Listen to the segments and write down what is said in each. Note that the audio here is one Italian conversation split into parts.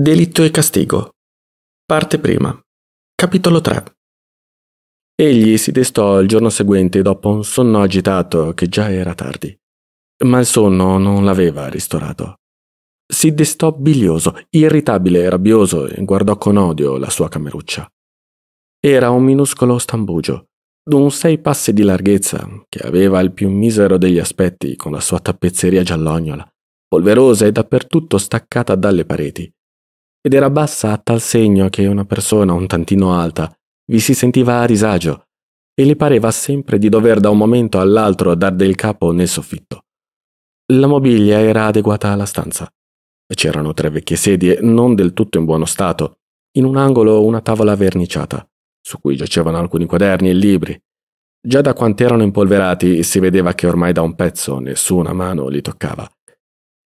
Delitto e castigo. Parte prima. Capitolo 3. Egli si destò il giorno seguente dopo un sonno agitato che già era tardi. Ma il sonno non l'aveva ristorato. Si destò bilioso, irritabile e rabbioso e guardò con odio la sua cameruccia. Era un minuscolo stambugio, d'un sei passi di larghezza, che aveva il più misero degli aspetti con la sua tappezzeria giallognola, polverosa e dappertutto staccata dalle pareti ed era bassa a tal segno che una persona un tantino alta vi si sentiva a disagio e le pareva sempre di dover da un momento all'altro dar del capo nel soffitto. La mobilia era adeguata alla stanza. C'erano tre vecchie sedie, non del tutto in buono stato, in un angolo una tavola verniciata, su cui giacevano alcuni quaderni e libri. Già da quanto erano impolverati si vedeva che ormai da un pezzo nessuna mano li toccava.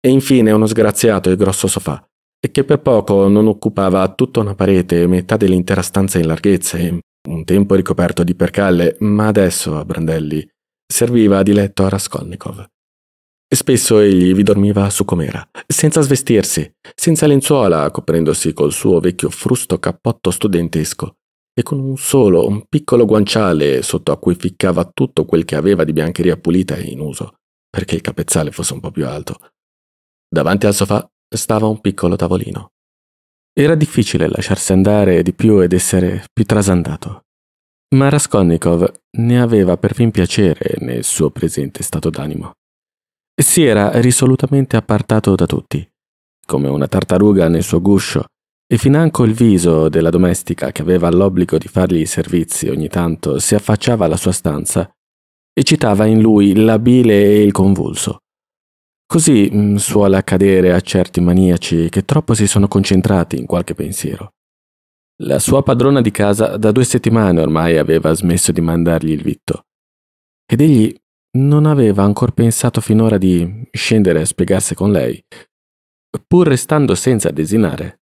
E infine uno sgraziato e grosso sofà, e che per poco non occupava tutta una parete e metà dell'intera stanza in larghezza, un tempo ricoperto di percalle, ma adesso a Brandelli serviva di letto a Raskolnikov. Spesso egli vi dormiva su com'era, senza svestirsi, senza lenzuola, coprendosi col suo vecchio frusto cappotto studentesco e con un solo, un piccolo guanciale sotto a cui ficcava tutto quel che aveva di biancheria pulita e in uso, perché il capezzale fosse un po' più alto. Davanti al sofà stava un piccolo tavolino. Era difficile lasciarsi andare di più ed essere più trasandato. Ma Raskolnikov ne aveva perfin piacere nel suo presente stato d'animo. Si era risolutamente appartato da tutti, come una tartaruga nel suo guscio, e financo il viso della domestica che aveva l'obbligo di fargli i servizi ogni tanto si affacciava alla sua stanza e citava in lui la bile e il convulso, Così mh, mm, suole accadere a certi maniaci che troppo si sono concentrati in qualche pensiero. La sua padrona di casa da due settimane ormai aveva smesso di mandargli il vitto. Ed egli non aveva ancora pensato finora di scendere a spiegarsi con lei, pur restando senza desinare.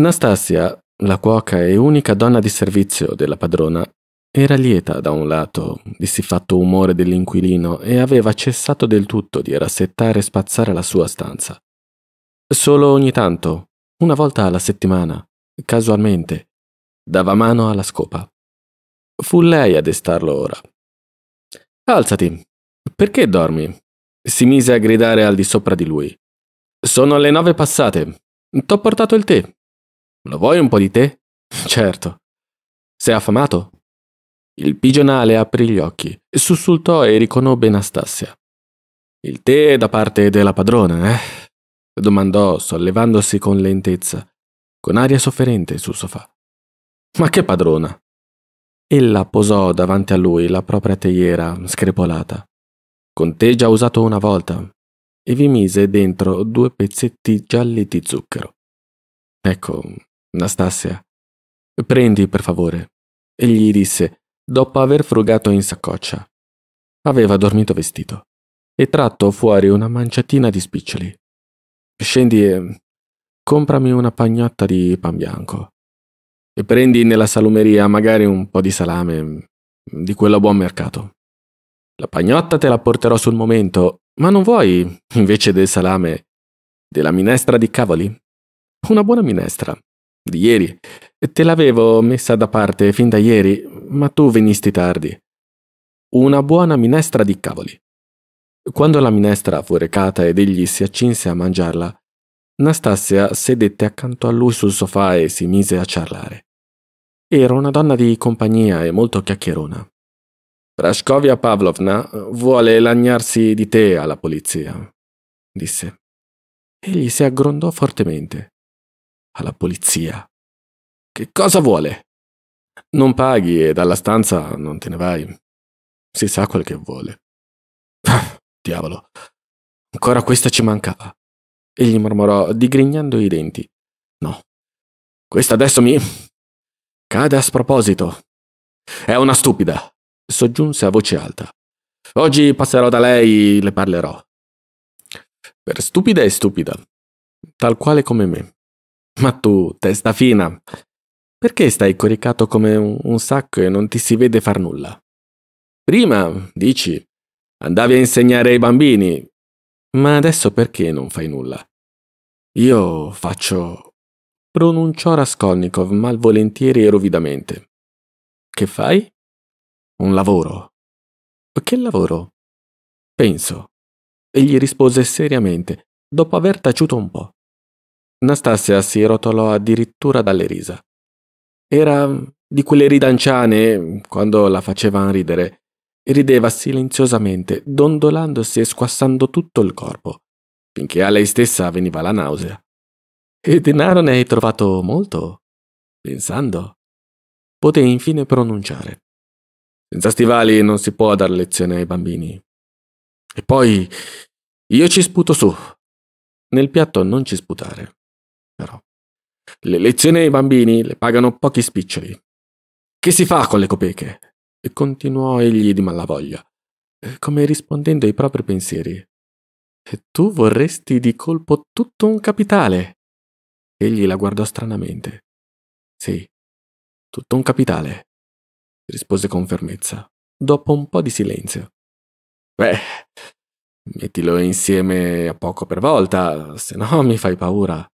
Nastassia, la cuoca e unica donna di servizio della padrona, era lieta, da un lato, di siffatto umore dell'inquilino e aveva cessato del tutto di rassettare e spazzare la sua stanza. Solo ogni tanto, una volta alla settimana, casualmente, dava mano alla scopa. Fu lei a destarlo ora. Alzati, perché dormi? Si mise a gridare al di sopra di lui. Sono le nove passate. T'ho portato il tè. Lo vuoi un po' di tè? Certo. Sei affamato? Il pigionale aprì gli occhi, sussultò e riconobbe Nastasia. Il tè è da parte della padrona, eh? domandò, sollevandosi con lentezza, con aria sofferente sul sofà. Ma che padrona? Ella posò davanti a lui la propria teiera screpolata. Con te già usato una volta, e vi mise dentro due pezzetti gialli di zucchero. Ecco, Nastasia, prendi per favore. E gli disse, dopo aver frugato in saccoccia. Aveva dormito vestito e tratto fuori una manciatina di spiccioli. Scendi e comprami una pagnotta di pan bianco. E prendi nella salumeria magari un po' di salame, di quello a buon mercato. La pagnotta te la porterò sul momento, ma non vuoi, invece del salame, della minestra di cavoli? Una buona minestra, di ieri. Te l'avevo messa da parte fin da ieri, ma tu venisti tardi. Una buona minestra di cavoli. Quando la minestra fu recata ed egli si accinse a mangiarla, Nastassia sedette accanto a lui sul sofà e si mise a ciarlare. Era una donna di compagnia e molto chiacchierona. Praskovia Pavlovna vuole lagnarsi di te alla polizia, disse. Egli si aggrondò fortemente. Alla polizia. Che cosa vuole? Non paghi e dalla stanza non te ne vai. Si sa quel che vuole. Ah, diavolo. Ancora questa ci mancava. Egli mormorò, digrignando i denti. No. Questa adesso mi... Cade a sproposito. È una stupida. Soggiunse a voce alta. Oggi passerò da lei, e le parlerò. Per stupida è stupida. Tal quale come me. Ma tu, testa fina, perché stai coricato come un sacco e non ti si vede far nulla? Prima, dici, andavi a insegnare ai bambini, ma adesso perché non fai nulla? Io faccio... pronunciò Raskolnikov malvolentieri e ruvidamente. Che fai? Un lavoro. Che lavoro? Penso. Egli rispose seriamente, dopo aver taciuto un po'. Nastassia si rotolò addirittura dalle risa. Era di quelle ridanciane quando la facevano ridere. Rideva silenziosamente, dondolandosi e squassando tutto il corpo, finché a lei stessa veniva la nausea. E denaro ne hai trovato molto? Pensando, poté infine pronunciare. Senza stivali non si può dar lezione ai bambini. E poi io ci sputo su. Nel piatto non ci sputare. Le lezioni ai bambini le pagano pochi spiccioli. Che si fa con le copeche? E continuò egli di malavoglia, eh, come rispondendo ai propri pensieri. E tu vorresti di colpo tutto un capitale. Egli la guardò stranamente. Sì, tutto un capitale, rispose con fermezza, dopo un po' di silenzio. Beh, mettilo insieme a poco per volta, se no mi fai paura.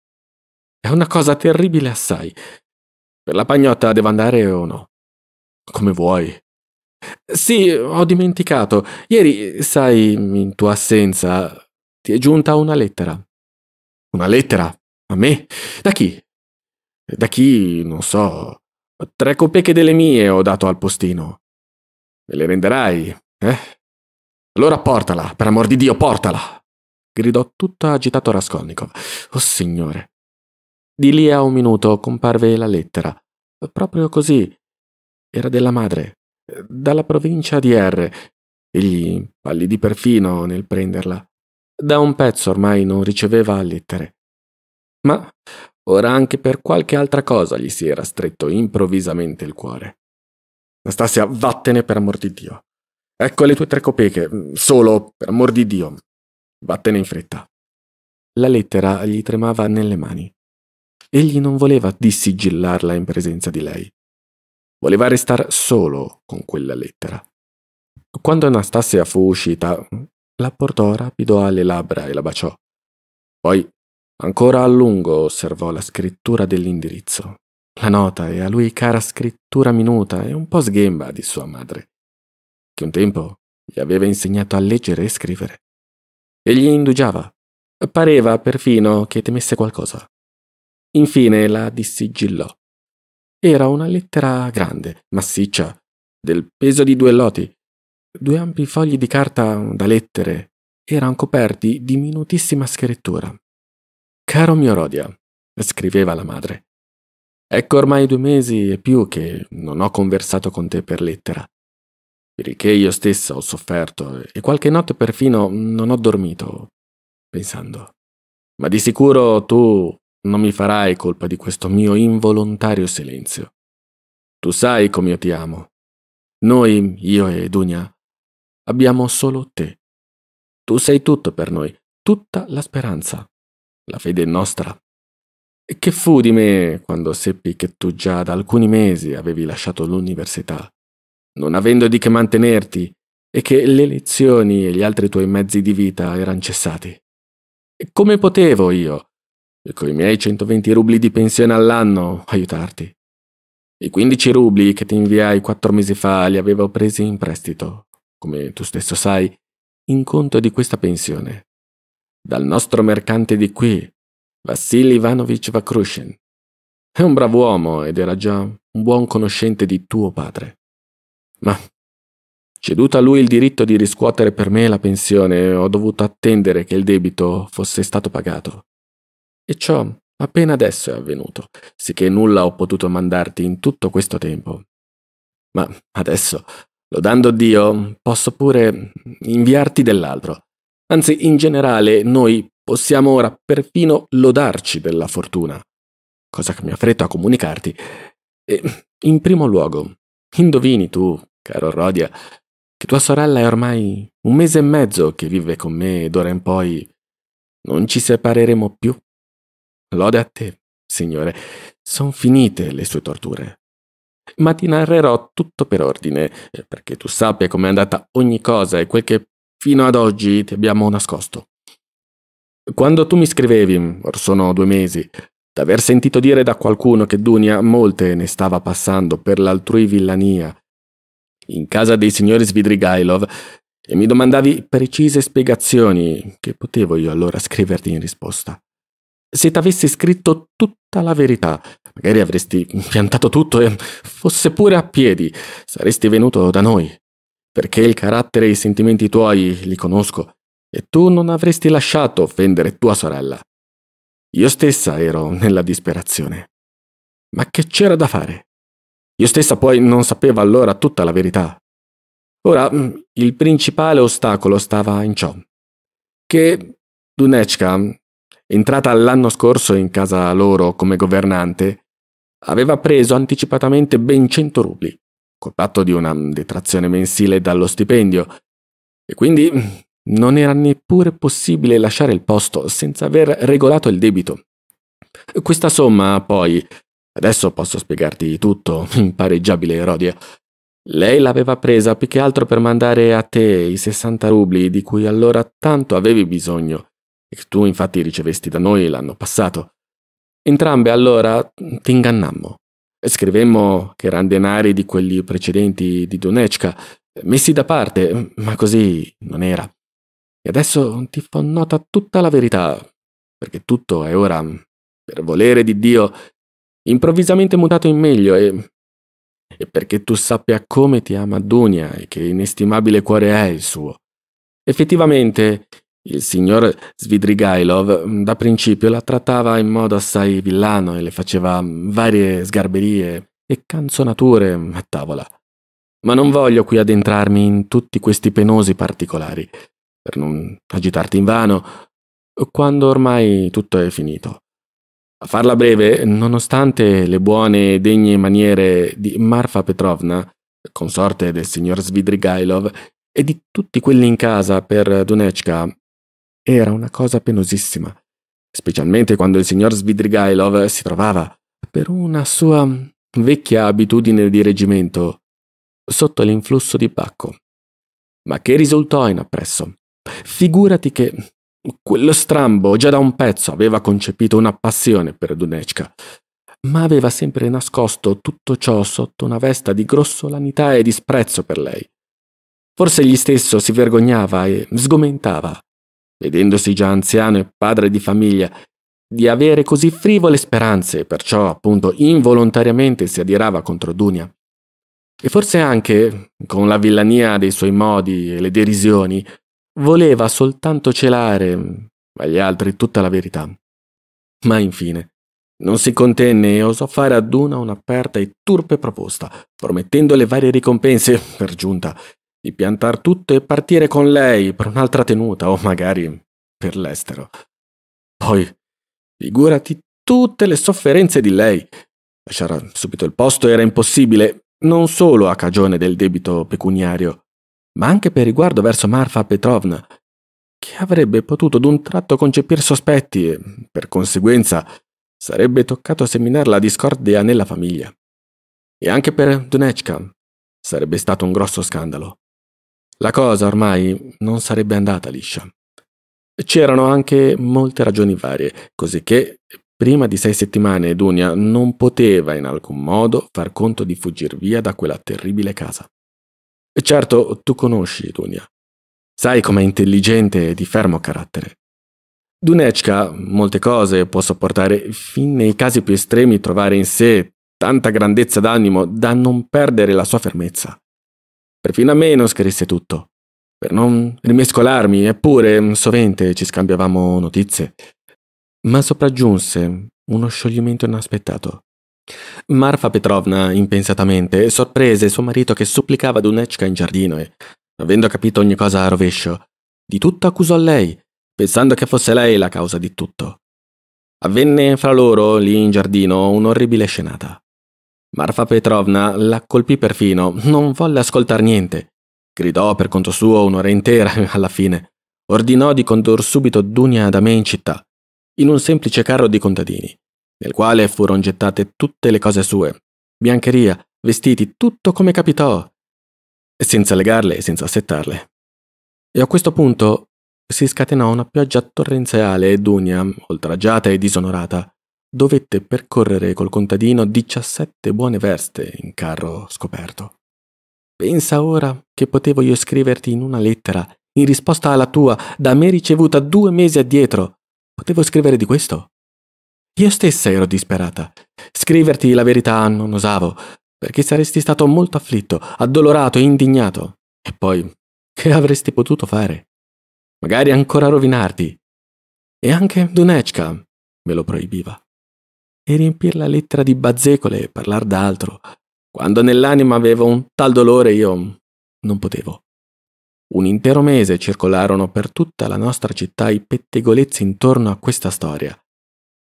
È una cosa terribile assai. Per la pagnotta devo andare o no? Come vuoi. Sì, ho dimenticato. Ieri, sai, in tua assenza, ti è giunta una lettera. Una lettera? A me? Da chi? Da chi, non so. Tre copeche delle mie ho dato al postino. Me le renderai, eh? Allora portala, per amor di Dio, portala! gridò tutto agitato Raskolnikov. Oh signore, di lì a un minuto comparve la lettera. Proprio così. Era della madre, dalla provincia di R. Egli pallidì perfino nel prenderla. Da un pezzo ormai non riceveva lettere. Ma ora anche per qualche altra cosa gli si era stretto improvvisamente il cuore. Anastasia, vattene per amor di Dio. Ecco le tue tre copeche, mm, solo, per amor di Dio. Vattene in fretta. La lettera gli tremava nelle mani egli non voleva dissigillarla in presenza di lei. Voleva restar solo con quella lettera. Quando Anastasia fu uscita, la portò rapido alle labbra e la baciò. Poi, ancora a lungo, osservò la scrittura dell'indirizzo. La nota e a lui cara scrittura minuta e un po' sghemba di sua madre, che un tempo gli aveva insegnato a leggere e scrivere. Egli indugiava. Pareva perfino che temesse qualcosa. Infine la dissigillò. Era una lettera grande, massiccia, del peso di due loti. Due ampi fogli di carta da lettere erano coperti di minutissima scrittura. Caro mio Rodia, scriveva la madre, ecco ormai due mesi e più che non ho conversato con te per lettera. Perché io stessa ho sofferto e qualche notte perfino non ho dormito, pensando. Ma di sicuro tu non mi farai colpa di questo mio involontario silenzio. Tu sai come io ti amo. Noi, io e Dunia, abbiamo solo te. Tu sei tutto per noi, tutta la speranza, la fede nostra. E che fu di me quando seppi che tu già da alcuni mesi avevi lasciato l'università, non avendo di che mantenerti e che le lezioni e gli altri tuoi mezzi di vita erano cessati? E come potevo io, e con i miei 120 rubli di pensione all'anno aiutarti. I 15 rubli che ti inviai quattro mesi fa li avevo presi in prestito, come tu stesso sai, in conto di questa pensione. Dal nostro mercante di qui, Vassili Ivanovich Vakrushin. È un bravo uomo ed era già un buon conoscente di tuo padre. Ma Ceduto a lui il diritto di riscuotere per me la pensione, ho dovuto attendere che il debito fosse stato pagato. E ciò appena adesso è avvenuto, sicché nulla ho potuto mandarti in tutto questo tempo. Ma adesso, lodando Dio, posso pure inviarti dell'altro. Anzi, in generale, noi possiamo ora perfino lodarci della fortuna, cosa che mi affretto a comunicarti. E, in primo luogo, indovini tu, caro Rodia, che tua sorella è ormai un mese e mezzo che vive con me ed ora in poi non ci separeremo più. Lode a te, signore. Son finite le sue torture. Ma ti narrerò tutto per ordine, perché tu sappia com'è andata ogni cosa e quel che fino ad oggi ti abbiamo nascosto. Quando tu mi scrivevi, or sono due mesi, d'aver sentito dire da qualcuno che Dunia molte ne stava passando per l'altrui villania, in casa dei signori Svidrigailov, e mi domandavi precise spiegazioni che potevo io allora scriverti in risposta se t'avessi scritto tutta la verità. Magari avresti piantato tutto e fosse pure a piedi, saresti venuto da noi. Perché il carattere e i sentimenti tuoi li conosco e tu non avresti lasciato offendere tua sorella. Io stessa ero nella disperazione. Ma che c'era da fare? Io stessa poi non sapevo allora tutta la verità. Ora, mm, il principale ostacolo stava in ciò. Che Dunechka Entrata l'anno scorso in casa loro come governante, aveva preso anticipatamente ben 100 rubli, col patto di una detrazione mensile dallo stipendio, e quindi non era neppure possibile lasciare il posto senza aver regolato il debito. Questa somma, poi, adesso posso spiegarti tutto, impareggiabile Erodia, lei l'aveva presa più che altro per mandare a te i 60 rubli di cui allora tanto avevi bisogno e che tu infatti ricevesti da noi l'anno passato. Entrambe allora ti ingannammo scrivemmo che eran denari di quelli precedenti di Dunechka, messi da parte, ma così non era. E adesso ti fa nota tutta la verità, perché tutto è ora, per volere di Dio, improvvisamente mutato in meglio e, e perché tu sappia come ti ama Dunia e che inestimabile cuore è il suo. Effettivamente, il signor Svidrigailov mm, da principio la trattava in modo assai villano e le faceva mm, varie sgarberie e canzonature a tavola. Ma non voglio qui addentrarmi in tutti questi penosi particolari, per non agitarti in vano, quando ormai tutto è finito. A farla breve, nonostante le buone e degne maniere di Marfa Petrovna, consorte del signor Svidrigailov, e di tutti quelli in casa per Dunechka, era una cosa penosissima, specialmente quando il signor Svidrigailov si trovava, per una sua vecchia abitudine di reggimento, sotto l'influsso di Bacco. Ma che risultò in appresso? Figurati che quello strambo già da un pezzo aveva concepito una passione per Dunechka, ma aveva sempre nascosto tutto ciò sotto una vesta di grossolanità e disprezzo per lei. Forse egli stesso si vergognava e sgomentava vedendosi già anziano e padre di famiglia, di avere così frivole speranze e perciò appunto involontariamente si adirava contro Dunia. E forse anche, con la villania dei suoi modi e le derisioni, voleva soltanto celare agli altri tutta la verità. Ma infine, non si contenne e osò fare ad una un'aperta e turpe proposta, promettendo le varie ricompense, per giunta, di piantar tutto e partire con lei per un'altra tenuta o magari per l'estero. Poi, figurati tutte le sofferenze di lei. Lasciare subito il posto era impossibile, non solo a cagione del debito pecuniario, ma anche per riguardo verso Marfa Petrovna, che avrebbe potuto d'un tratto concepire sospetti e, per conseguenza, sarebbe toccato seminare la discordia nella famiglia. E anche per Dunechka sarebbe stato un grosso scandalo. La cosa ormai non sarebbe andata liscia. C'erano anche molte ragioni varie, cosicché prima di sei settimane Dunia non poteva in alcun modo far conto di fuggir via da quella terribile casa. E Certo, tu conosci Dunia. Sai com'è intelligente e di fermo carattere. Dunechka molte cose può sopportare, fin nei casi più estremi trovare in sé tanta grandezza d'animo da non perdere la sua fermezza. Perfino a me non scrisse tutto, per non rimescolarmi, eppure sovente ci scambiavamo notizie. Ma sopraggiunse uno scioglimento inaspettato. Marfa Petrovna, impensatamente, sorprese suo marito che supplicava Dunechka in giardino e, avendo capito ogni cosa a rovescio, di tutto accusò lei, pensando che fosse lei la causa di tutto. Avvenne fra loro, lì in giardino, un'orribile scenata. Marfa Petrovna la colpì perfino, non volle ascoltar niente. Gridò per conto suo un'ora intera alla fine. Ordinò di condur subito Dunia da me in città, in un semplice carro di contadini, nel quale furono gettate tutte le cose sue. Biancheria, vestiti, tutto come capitò, senza legarle e senza settarle. E a questo punto si scatenò una pioggia torrenziale e Dunia, oltraggiata e disonorata, dovette percorrere col contadino 17 buone verste in carro scoperto. Pensa ora che potevo io scriverti in una lettera, in risposta alla tua, da me ricevuta due mesi addietro. Potevo scrivere di questo? Io stessa ero disperata. Scriverti la verità non osavo, perché saresti stato molto afflitto, addolorato e indignato. E poi, che avresti potuto fare? Magari ancora rovinarti. E anche Dunechka me lo proibiva e riempir la lettera di bazzecole e parlar d'altro, quando nell'anima avevo un tal dolore io non potevo. Un intero mese circolarono per tutta la nostra città i pettegolezzi intorno a questa storia.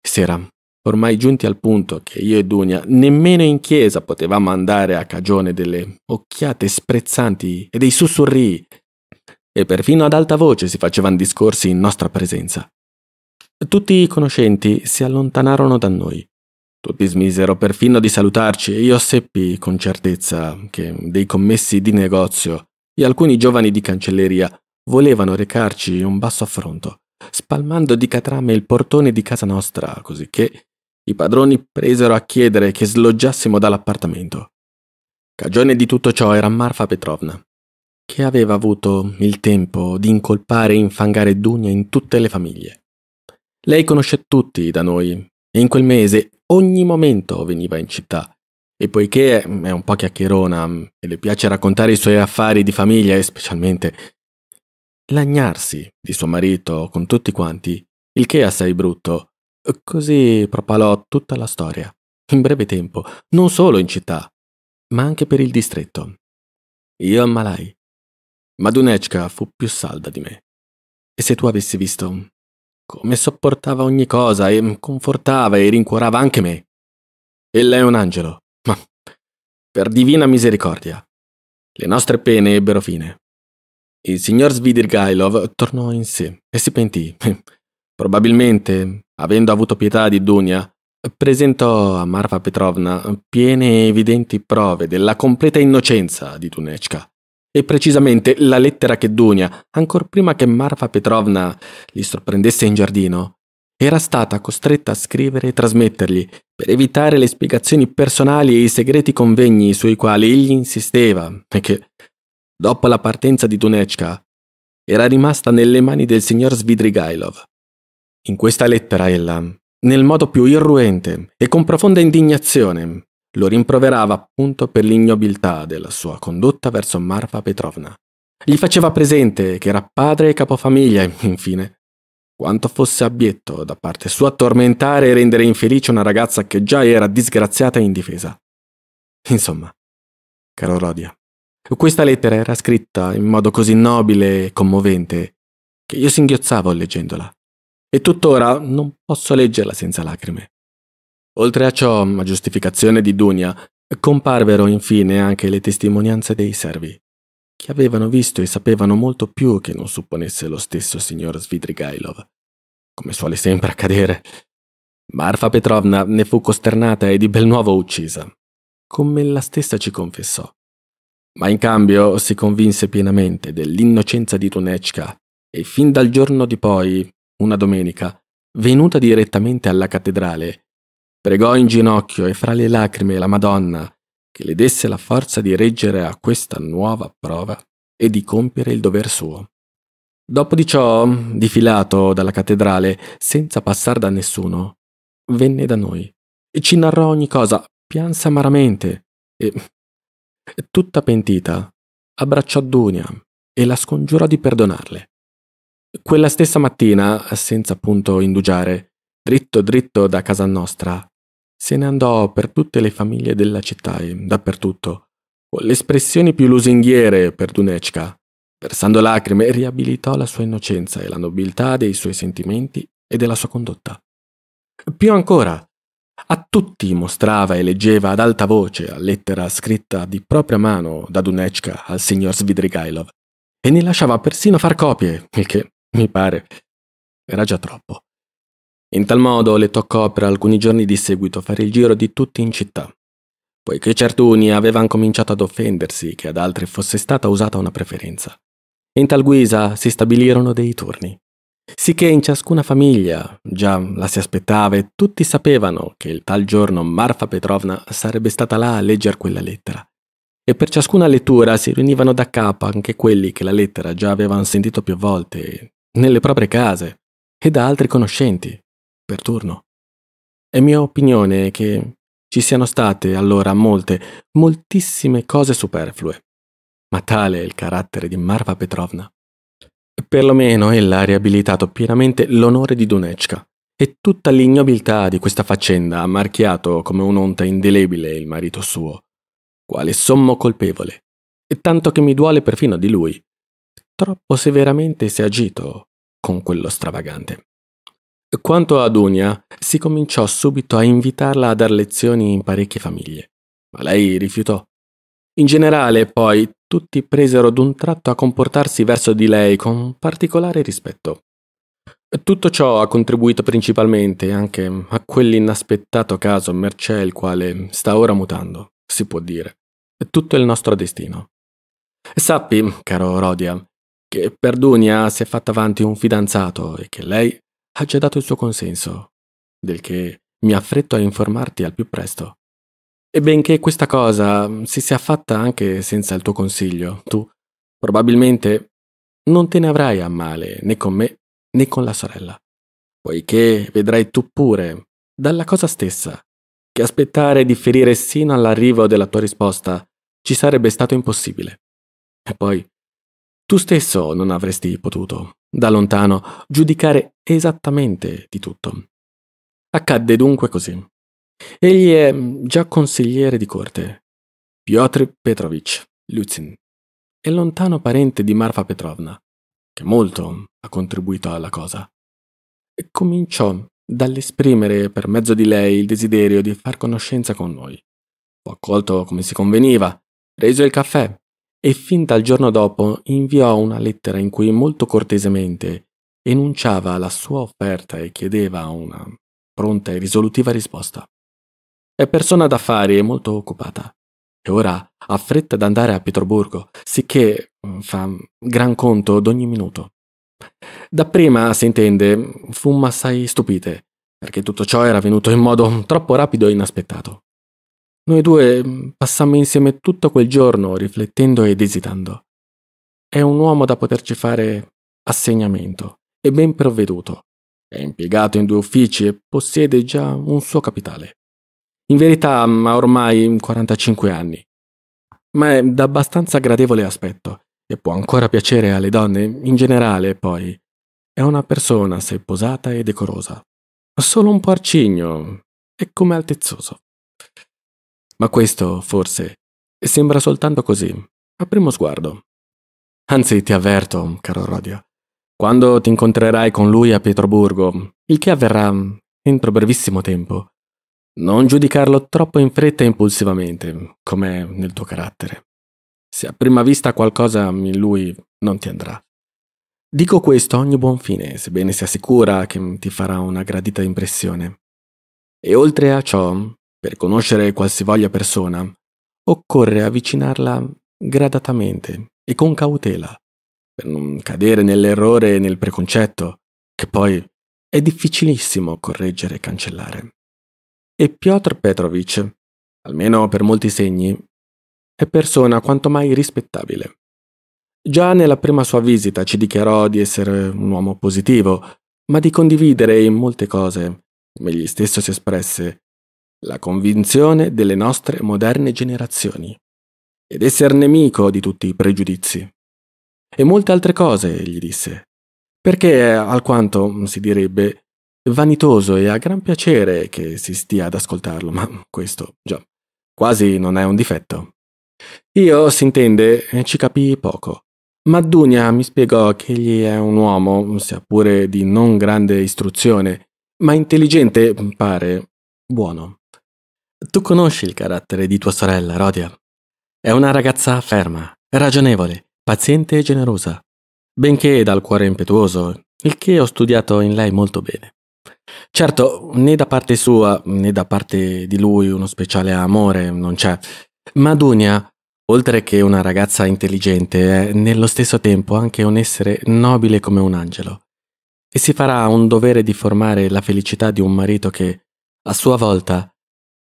S'era ormai giunti al punto che io e Dunia nemmeno in chiesa potevamo andare a cagione delle occhiate sprezzanti e dei sussurri, e perfino ad alta voce si facevano discorsi in nostra presenza. Tutti i conoscenti si allontanarono da noi tutti smisero perfino di salutarci e io seppi con certezza che dei commessi di negozio e alcuni giovani di cancelleria volevano recarci un basso affronto, spalmando di catrame il portone di casa nostra, cosicché i padroni presero a chiedere che sloggiassimo dall'appartamento. Cagione di tutto ciò era Marfa Petrovna, che aveva avuto il tempo di incolpare e infangare Dunia in tutte le famiglie. Lei conosce tutti da noi e in quel mese ogni momento veniva in città. E poiché è mm, un po' chiacchierona mm, e le piace raccontare i suoi affari di famiglia e specialmente lagnarsi di suo marito con tutti quanti, il che è assai brutto, così propalò tutta la storia, in breve tempo, non solo in città, ma anche per il distretto. Io ammalai. Ma Dunechka fu più salda di me. E se tu avessi visto come ecco, sopportava ogni cosa e confortava e rincuorava anche me. Ella è un angelo, ma per divina misericordia. Le nostre pene ebbero fine. Il signor Svidirgailov tornò in sé e si pentì. Probabilmente, avendo avuto pietà di Dunia, presentò a Marfa Petrovna piene e evidenti prove della completa innocenza di Tunechka. E precisamente la lettera che Dunia, ancor prima che Marfa Petrovna li sorprendesse in giardino, era stata costretta a scrivere e trasmettergli per evitare le spiegazioni personali e i segreti convegni sui quali egli insisteva e che, dopo la partenza di Dunechka, era rimasta nelle mani del signor Svidrigailov. In questa lettera ella, nel modo più irruente e con profonda indignazione, lo rimproverava appunto per l'ignobiltà della sua condotta verso Marfa Petrovna. Gli faceva presente che era padre e capofamiglia, infine. Quanto fosse abietto da parte sua tormentare e rendere infelice una ragazza che già era disgraziata e indifesa. Insomma, caro Rodia, questa lettera era scritta in modo così nobile e commovente che io singhiozzavo leggendola. E tuttora non posso leggerla senza lacrime. Oltre a ciò, a giustificazione di Dunia, comparvero infine anche le testimonianze dei servi, che avevano visto e sapevano molto più che non supponesse lo stesso signor Svidrigailov, come suole sempre accadere. Marfa Petrovna ne fu costernata e di bel nuovo uccisa, come la stessa ci confessò. Ma in cambio si convinse pienamente dell'innocenza di Tunechka e fin dal giorno di poi, una domenica, venuta direttamente alla cattedrale, Pregò in ginocchio e fra le lacrime la Madonna che le desse la forza di reggere a questa nuova prova e di compiere il dover suo. Dopo di ciò, difilato dalla cattedrale, senza passar da nessuno, venne da noi e ci narrò ogni cosa, pianse amaramente e, tutta pentita, abbracciò Dunia e la scongiurò di perdonarle. Quella stessa mattina, senza punto indugiare, dritto dritto da casa nostra, se ne andò per tutte le famiglie della città e dappertutto, con le espressioni più lusinghiere per Dunechka. Versando lacrime, riabilitò la sua innocenza e la nobiltà dei suoi sentimenti e della sua condotta. Più ancora, a tutti mostrava e leggeva ad alta voce la lettera scritta di propria mano da Dunechka al signor Svidrigailov e ne lasciava persino far copie, il che, mi pare, era già troppo. In tal modo le toccò per alcuni giorni di seguito fare il giro di tutti in città, poiché certuni avevano cominciato ad offendersi che ad altri fosse stata usata una preferenza. In tal guisa si stabilirono dei turni, sicché in ciascuna famiglia già la si aspettava e tutti sapevano che il tal giorno Marfa Petrovna sarebbe stata là a leggere quella lettera. E per ciascuna lettura si riunivano da capo anche quelli che la lettera già avevano sentito più volte, nelle proprie case e da altri conoscenti, per turno. È mia opinione che ci siano state allora molte, moltissime cose superflue, ma tale è il carattere di Marva Petrovna. Perlomeno ella ha riabilitato pienamente l'onore di Dunechka e tutta l'ignobiltà di questa faccenda ha marchiato come un'onta indelebile il marito suo, quale sommo colpevole, e tanto che mi duole perfino di lui. Troppo severamente si è agito con quello stravagante. Quanto a Dunia, si cominciò subito a invitarla a dar lezioni in parecchie famiglie, ma lei rifiutò. In generale, poi, tutti presero d'un tratto a comportarsi verso di lei con particolare rispetto. Tutto ciò ha contribuito principalmente anche a quell'inaspettato caso Mercè, il quale sta ora mutando, si può dire. Tutto il nostro destino. Sappi, caro Rodia, che per Dunia si è fatta avanti un fidanzato e che lei ha già dato il suo consenso, del che mi affretto a informarti al più presto. E benché questa cosa mm, si sia fatta anche senza il tuo consiglio, tu probabilmente non te ne avrai a male né con me né con la sorella, poiché vedrai tu pure, dalla cosa stessa, che aspettare di ferire sino all'arrivo della tua risposta ci sarebbe stato impossibile. E poi, tu stesso non avresti potuto, da lontano, giudicare esattamente di tutto. Accadde dunque così. Egli è mm, già consigliere di corte, Piotr Petrovich Lutzin, è lontano parente di Marfa Petrovna, che molto ha contribuito alla cosa. E cominciò dall'esprimere per mezzo di lei il desiderio di far conoscenza con noi. Fu accolto come si conveniva, reso il caffè, e fin dal giorno dopo inviò una lettera in cui molto cortesemente enunciava la sua offerta e chiedeva una pronta e risolutiva risposta. È persona d'affari e molto occupata. E ora ha fretta d'andare a Pietroburgo, sicché mm, fa gran conto d'ogni minuto. Dapprima, si intende, fummo assai stupite, perché tutto ciò era venuto in modo troppo rapido e inaspettato. Noi due mm, passammo insieme tutto quel giorno riflettendo ed esitando. È un uomo da poterci fare assegnamento, e ben provveduto, è impiegato in due uffici e possiede già un suo capitale. In verità mm, ha ormai 45 anni, ma è d'abbastanza gradevole aspetto e può ancora piacere alle donne in generale, poi. È una persona, se posata e decorosa. Solo un po' arcigno e come altezzoso. Ma questo, forse, sembra soltanto così, a primo sguardo. Anzi, ti avverto, caro Rodio, quando ti incontrerai con lui a Pietroburgo, il che avverrà entro brevissimo tempo, non giudicarlo troppo in fretta e impulsivamente, come nel tuo carattere. Se a prima vista qualcosa in lui non ti andrà. Dico questo a ogni buon fine, sebbene sia sicura che ti farà una gradita impressione. E oltre a ciò, per conoscere qualsivoglia persona, occorre avvicinarla gradatamente e con cautela, per non cadere nell'errore e nel preconcetto, che poi è difficilissimo correggere e cancellare. E Piotr Petrovich, almeno per molti segni, è persona quanto mai rispettabile. Già nella prima sua visita ci dichiarò di essere un uomo positivo, ma di condividere in molte cose, come egli stesso si espresse, la convinzione delle nostre moderne generazioni ed esser nemico di tutti i pregiudizi. E molte altre cose, gli disse, perché è alquanto, si direbbe, vanitoso e a gran piacere che si stia ad ascoltarlo, ma questo, già, quasi non è un difetto. Io, si intende, ci capì poco. Ma Dunia mi spiegò che egli è un uomo, sia pure di non grande istruzione, ma intelligente, pare, buono. Tu conosci il carattere di tua sorella, Rodia. È una ragazza ferma, ragionevole, paziente e generosa, benché dal cuore impetuoso, il che ho studiato in lei molto bene. Certo, né da parte sua né da parte di lui uno speciale amore non c'è, ma Dunia, oltre che una ragazza intelligente, è nello stesso tempo anche un essere nobile come un angelo, e si farà un dovere di formare la felicità di un marito che, a sua volta,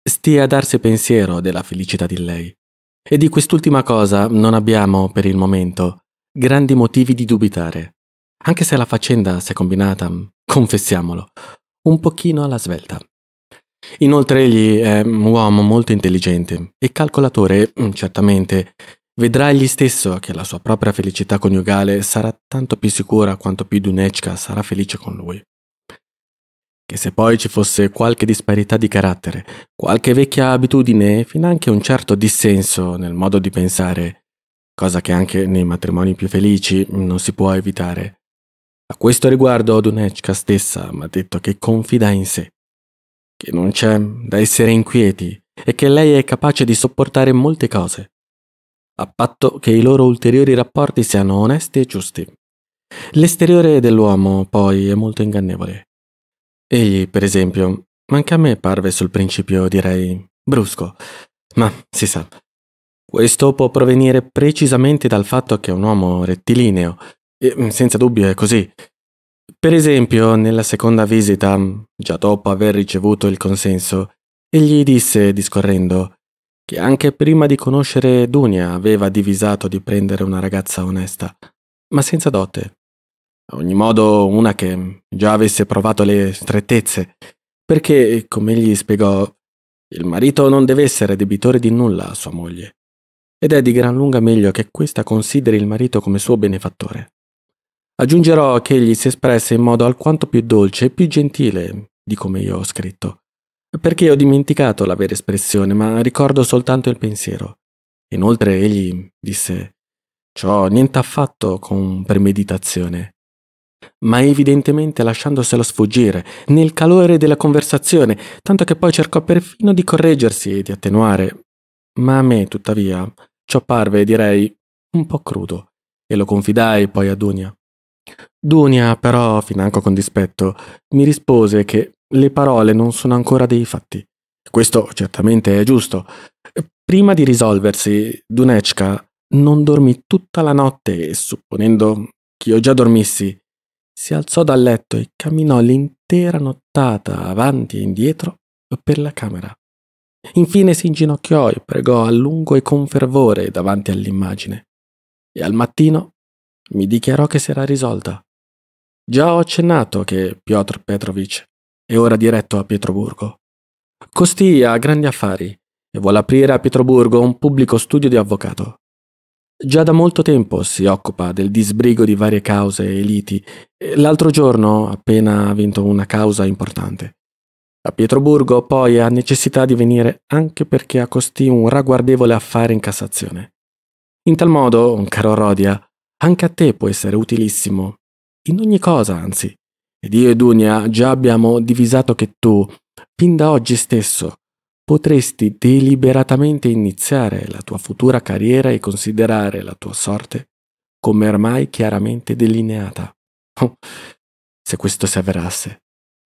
stia a darsi pensiero della felicità di lei. E di quest'ultima cosa non abbiamo, per il momento, grandi motivi di dubitare, anche se la faccenda si è combinata, confessiamolo, un pochino alla svelta. Inoltre egli è un uomo molto intelligente e calcolatore, certamente, Vedrà egli stesso che la sua propria felicità coniugale sarà tanto più sicura quanto più Dunechka sarà felice con lui che se poi ci fosse qualche disparità di carattere, qualche vecchia abitudine e finanche un certo dissenso nel modo di pensare, cosa che anche nei matrimoni più felici non si può evitare. A questo riguardo Dunechka stessa mi ha detto che confida in sé, che non c'è da essere inquieti e che lei è capace di sopportare molte cose, a patto che i loro ulteriori rapporti siano onesti e giusti. L'esteriore dell'uomo poi è molto ingannevole Egli, per esempio, anche a me parve sul principio, direi, brusco, ma si sa. Questo può provenire precisamente dal fatto che è un uomo rettilineo, e mm, senza dubbio è così. Per esempio, nella seconda visita, già dopo aver ricevuto il consenso, egli disse, discorrendo, che anche prima di conoscere Dunia aveva divisato di prendere una ragazza onesta, ma senza dote, a ogni modo una che già avesse provato le strettezze, perché, come egli spiegò, il marito non deve essere debitore di nulla a sua moglie, ed è di gran lunga meglio che questa consideri il marito come suo benefattore. Aggiungerò che egli si espresse in modo alquanto più dolce e più gentile di come io ho scritto, perché ho dimenticato la vera espressione, ma ricordo soltanto il pensiero. Inoltre egli disse ciò niente affatto con premeditazione, ma evidentemente lasciandoselo sfuggire nel calore della conversazione, tanto che poi cercò perfino di correggersi e di attenuare. Ma a me, tuttavia, ciò parve, direi, un po' crudo, e lo confidai poi a Dunia. Dunia, però, financo con dispetto, mi rispose che le parole non sono ancora dei fatti. Questo certamente è giusto. Prima di risolversi, Dunechka non dormì tutta la notte e, supponendo che io già dormissi, si alzò dal letto e camminò l'intera nottata avanti e indietro per la camera. Infine si inginocchiò e pregò a lungo e con fervore davanti all'immagine. E al mattino mi dichiarò che s'era risolta. Già ho accennato che Piotr Petrovich è ora diretto a Pietroburgo. Costi ha grandi affari e vuole aprire a Pietroburgo un pubblico studio di avvocato. Già da molto tempo si occupa del disbrigo di varie cause e liti. L'altro giorno ha appena vinto una causa importante. A Pietroburgo poi ha necessità di venire anche perché ha costì un ragguardevole affare in Cassazione. In tal modo, caro Rodia, anche a te può essere utilissimo. In ogni cosa, anzi. Ed io e Dunia già abbiamo divisato che tu, fin da oggi stesso, potresti deliberatamente iniziare la tua futura carriera e considerare la tua sorte come ormai chiaramente delineata. Oh, se questo si avverasse,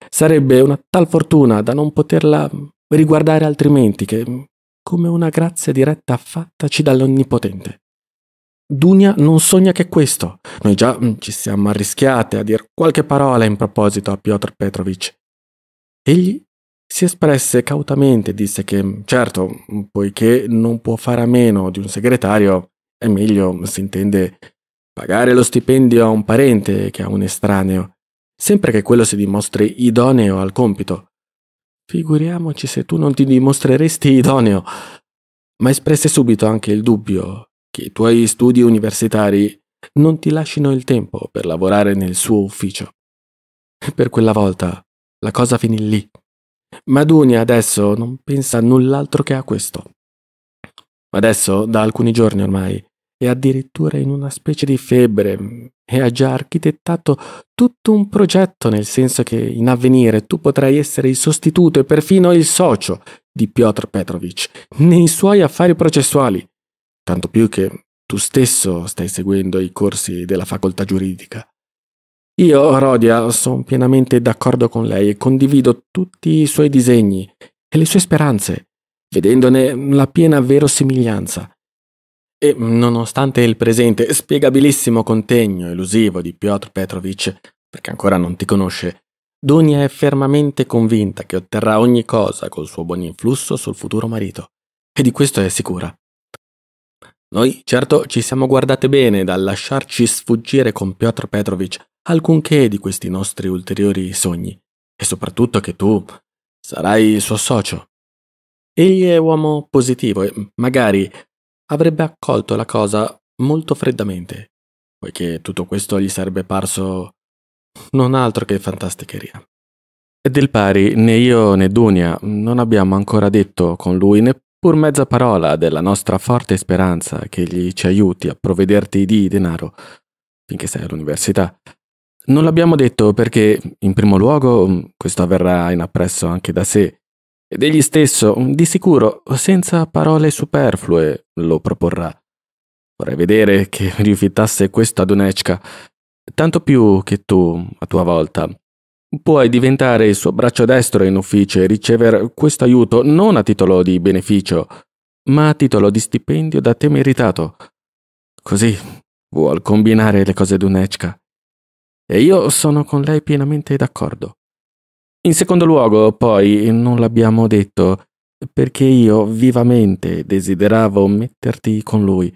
sarebbe una tal fortuna da non poterla riguardare altrimenti che come una grazia diretta fattaci dall'Onnipotente. Dunia non sogna che questo. Noi già mm, ci siamo arrischiate a dire qualche parola in proposito a Piotr Petrovich. Egli si espresse cautamente e disse che, certo, poiché non può fare a meno di un segretario, è meglio, si intende, pagare lo stipendio a un parente che a un estraneo, sempre che quello si dimostri idoneo al compito. Figuriamoci se tu non ti dimostreresti idoneo. Ma espresse subito anche il dubbio che i tuoi studi universitari non ti lascino il tempo per lavorare nel suo ufficio. Per quella volta la cosa finì lì. Maduni adesso non pensa a null'altro che a questo. Adesso, da alcuni giorni ormai, è addirittura in una specie di febbre e ha già architettato tutto un progetto, nel senso che in avvenire tu potrai essere il sostituto e perfino il socio di Piotr Petrovic nei suoi affari processuali, tanto più che tu stesso stai seguendo i corsi della facoltà giuridica. Io, Rodia, sono pienamente d'accordo con lei e condivido tutti i suoi disegni e le sue speranze, vedendone la piena verosimiglianza. E nonostante il presente spiegabilissimo contegno elusivo di Piotr Petrovich, perché ancora non ti conosce, Dunia è fermamente convinta che otterrà ogni cosa col suo buon influsso sul futuro marito. E di questo è sicura. Noi, certo, ci siamo guardate bene dal lasciarci sfuggire con Piotr Petrovich, alcunché di questi nostri ulteriori sogni e soprattutto che tu sarai il suo socio. Egli è uomo positivo e magari avrebbe accolto la cosa molto freddamente, poiché tutto questo gli sarebbe parso non altro che fantasticheria. E del pari né io né Dunia non abbiamo ancora detto con lui neppur mezza parola della nostra forte speranza che gli ci aiuti a provvederti di denaro finché sei all'università non l'abbiamo detto perché, in primo luogo, questo avverrà in appresso anche da sé, ed egli stesso, di sicuro, senza parole superflue, lo proporrà. Vorrei vedere che rifiutasse questo ad Unechka, tanto più che tu, a tua volta, puoi diventare il suo braccio destro in ufficio e ricevere questo aiuto non a titolo di beneficio, ma a titolo di stipendio da te meritato. Così vuol combinare le cose d'Unechka. E io sono con lei pienamente d'accordo. In secondo luogo, poi, non l'abbiamo detto, perché io vivamente desideravo metterti con lui,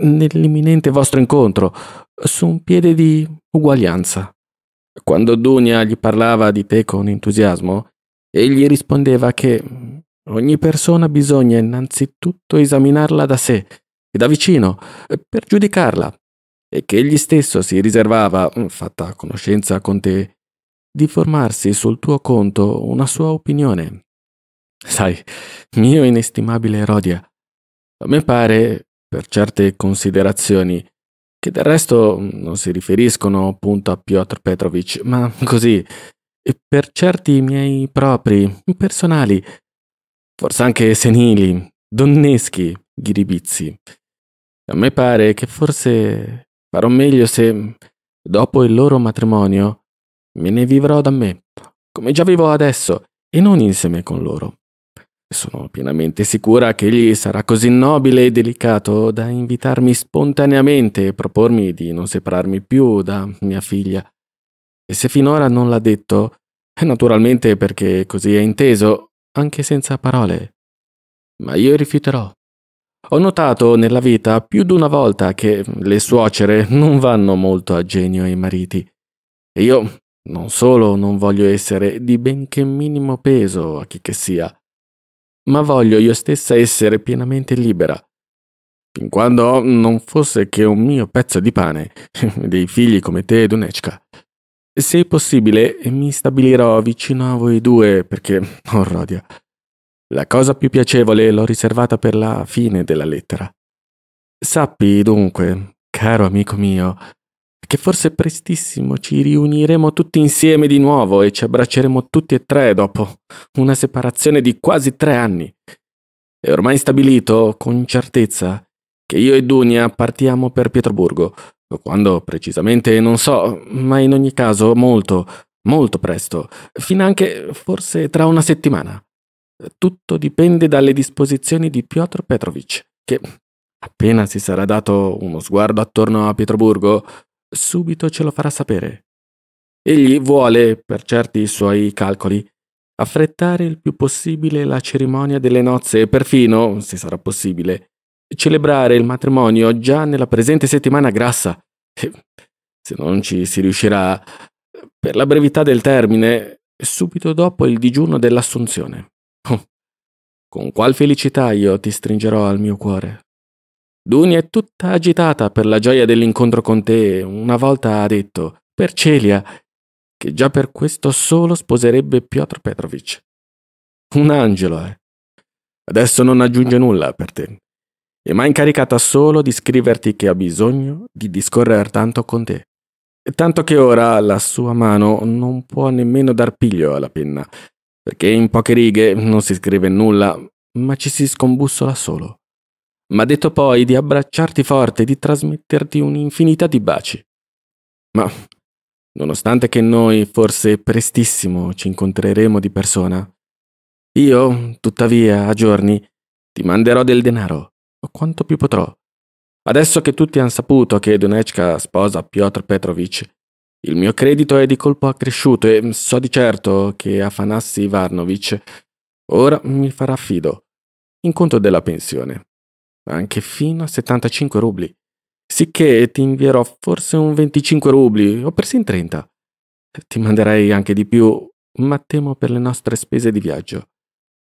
nell'imminente vostro incontro, su un piede di uguaglianza. Quando Dunia gli parlava di te con entusiasmo, egli rispondeva che ogni persona bisogna innanzitutto esaminarla da sé e da vicino per giudicarla e che egli stesso si riservava, mm, fatta conoscenza con te, di formarsi sul tuo conto una sua opinione. Sai, mio inestimabile Erodia, a me pare, per certe considerazioni, che del resto mm, non si riferiscono appunto a Piotr Petrovich, ma così, e per certi miei propri, personali, forse anche senili, donneschi ghiribizzi. A me pare che forse Farò meglio se, dopo il loro matrimonio, me ne vivrò da me, come già vivo adesso, e non insieme con loro. Sono pienamente sicura che egli sarà così nobile e delicato da invitarmi spontaneamente e propormi di non separarmi più da mia figlia. E se finora non l'ha detto, è naturalmente perché così è inteso, anche senza parole. Ma io rifiuterò. Ho notato nella vita più di una volta che le suocere non vanno molto a genio ai mariti. E io non solo non voglio essere di benché minimo peso a chi che sia, ma voglio io stessa essere pienamente libera. Fin quando non fosse che un mio pezzo di pane, dei figli come te ed un'ecca. Se possibile, mi stabilirò vicino a voi due perché, oh Rodia, la cosa più piacevole l'ho riservata per la fine della lettera. Sappi, dunque, caro amico mio, che forse prestissimo ci riuniremo tutti insieme di nuovo e ci abbracceremo tutti e tre dopo una separazione di quasi tre anni. È ormai stabilito, con certezza, che io e Dunia partiamo per Pietroburgo, quando precisamente non so, ma in ogni caso molto, molto presto, finanche forse tra una settimana. Tutto dipende dalle disposizioni di Piotr Petrovich, che, appena si sarà dato uno sguardo attorno a Pietroburgo, subito ce lo farà sapere. Egli vuole, per certi suoi calcoli, affrettare il più possibile la cerimonia delle nozze e perfino, se sarà possibile, celebrare il matrimonio già nella presente settimana grassa. E, se non ci si riuscirà, per la brevità del termine, subito dopo il digiuno dell'Assunzione. Oh, con qual felicità io ti stringerò al mio cuore. Duni è tutta agitata per la gioia dell'incontro con te. Una volta ha detto, per Celia, che già per questo solo sposerebbe Piotr Petrovic. Un angelo, eh. Adesso non aggiunge nulla per te. È mai incaricata solo di scriverti che ha bisogno di discorrer tanto con te. Tanto che ora la sua mano non può nemmeno dar piglio alla penna perché in poche righe non si scrive nulla, ma ci si scombussola solo. ha detto poi di abbracciarti forte, e di trasmetterti un'infinità di baci. Ma, nonostante che noi forse prestissimo ci incontreremo di persona, io, tuttavia, a giorni, ti manderò del denaro, o quanto più potrò. Adesso che tutti hanno saputo che Donetchka sposa Piotr Petrovich, il mio credito è di colpo accresciuto e so di certo che Afanassi Ivanovich ora mi farà fido, in conto della pensione, anche fino a 75 rubli, sicché ti invierò forse un 25 rubli o persino 30. Ti manderei anche di più, ma temo per le nostre spese di viaggio.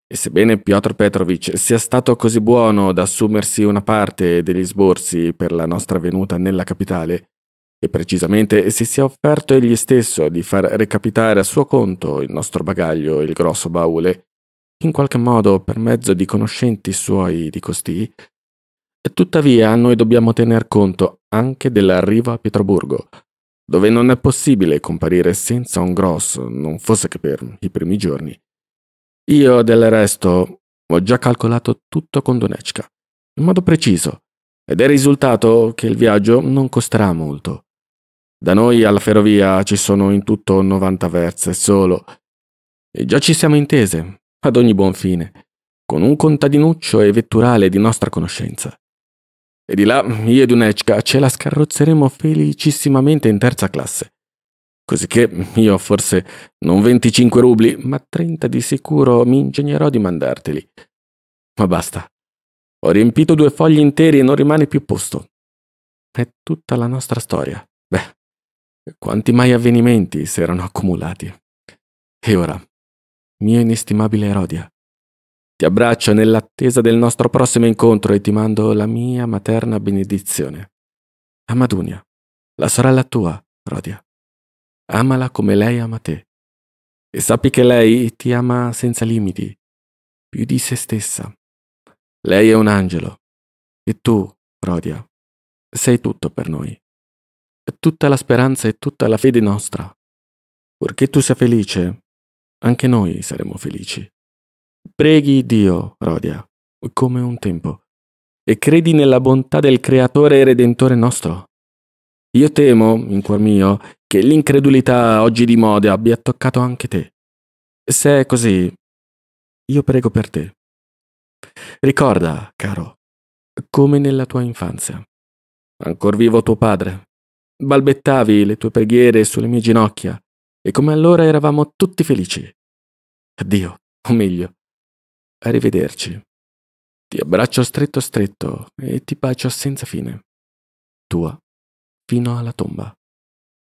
E sebbene Piotr Petrovich sia stato così buono da assumersi una parte degli sborsi per la nostra venuta nella capitale, e precisamente si sia offerto egli stesso di far recapitare a suo conto il nostro bagaglio e il grosso baule, in qualche modo per mezzo di conoscenti suoi di costì, Tuttavia noi dobbiamo tener conto anche dell'arrivo a Pietroburgo, dove non è possibile comparire senza un grosso, non fosse che per i primi giorni. Io del resto ho già calcolato tutto con Donetska, in modo preciso, ed è risultato che il viaggio non costerà molto. Da noi alla ferrovia ci sono in tutto 90 verze solo. E già ci siamo intese, ad ogni buon fine, con un contadinuccio e vetturale di nostra conoscenza. E di là io ed un'Echka ce la scarrozzeremo felicissimamente in terza classe. Cosicché io forse non 25 rubli, ma 30 di sicuro mi ingegnerò di mandarteli. Ma basta. Ho riempito due fogli interi e non rimane più posto. È tutta la nostra storia. Beh, quanti mai avvenimenti si erano accumulati. E ora, mio inestimabile Erodia, ti abbraccio nell'attesa del nostro prossimo incontro e ti mando la mia materna benedizione. Amadunia, la sorella tua, Rodia. Amala come lei ama te. E sappi che lei ti ama senza limiti, più di se stessa. Lei è un angelo. E tu, Rodia, sei tutto per noi tutta la speranza e tutta la fede nostra. Purché tu sia felice, anche noi saremo felici. Preghi Dio, Rodia, come un tempo, e credi nella bontà del Creatore e Redentore nostro. Io temo, in cuor mio, che l'incredulità oggi di moda abbia toccato anche te. Se è così, io prego per te. Ricorda, caro, come nella tua infanzia. Ancor vivo tuo padre, Balbettavi le tue preghiere sulle mie ginocchia e come allora eravamo tutti felici. Addio, o meglio, arrivederci. Ti abbraccio stretto stretto e ti bacio senza fine. Tua, fino alla tomba.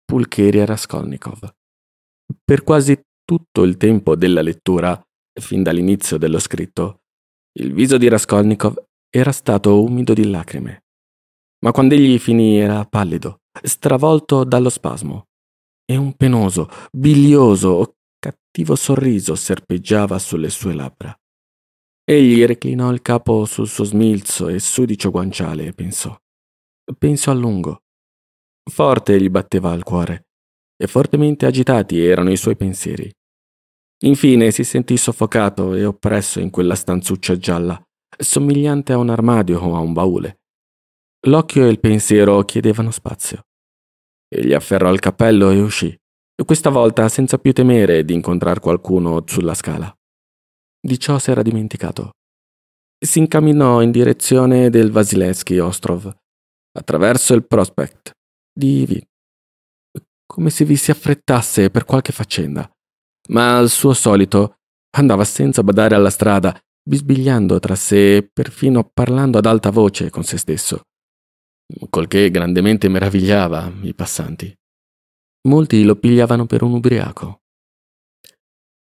Pulcheria Raskolnikov. Per quasi tutto il tempo della lettura, fin dall'inizio dello scritto, il viso di Raskolnikov era stato umido di lacrime. Ma quando egli finì era pallido stravolto dallo spasmo, e un penoso, bilioso, cattivo sorriso serpeggiava sulle sue labbra. Egli reclinò il capo sul suo smilzo e sudicio guanciale e pensò. Pensò a lungo. Forte gli batteva al cuore, e fortemente agitati erano i suoi pensieri. Infine si sentì soffocato e oppresso in quella stanzuccia gialla, somigliante a un armadio o a un baule, L'occhio e il pensiero chiedevano spazio. Egli afferrò il cappello e uscì, questa volta senza più temere di incontrar qualcuno sulla scala. Di ciò s'era dimenticato. Si incamminò in direzione del Vasilevsky Ostrov, attraverso il Prospect di Ivi. come se vi si affrettasse per qualche faccenda. Ma al suo solito andava senza badare alla strada, bisbigliando tra sé, e perfino parlando ad alta voce con se stesso col che grandemente meravigliava i passanti. Molti lo pigliavano per un ubriaco,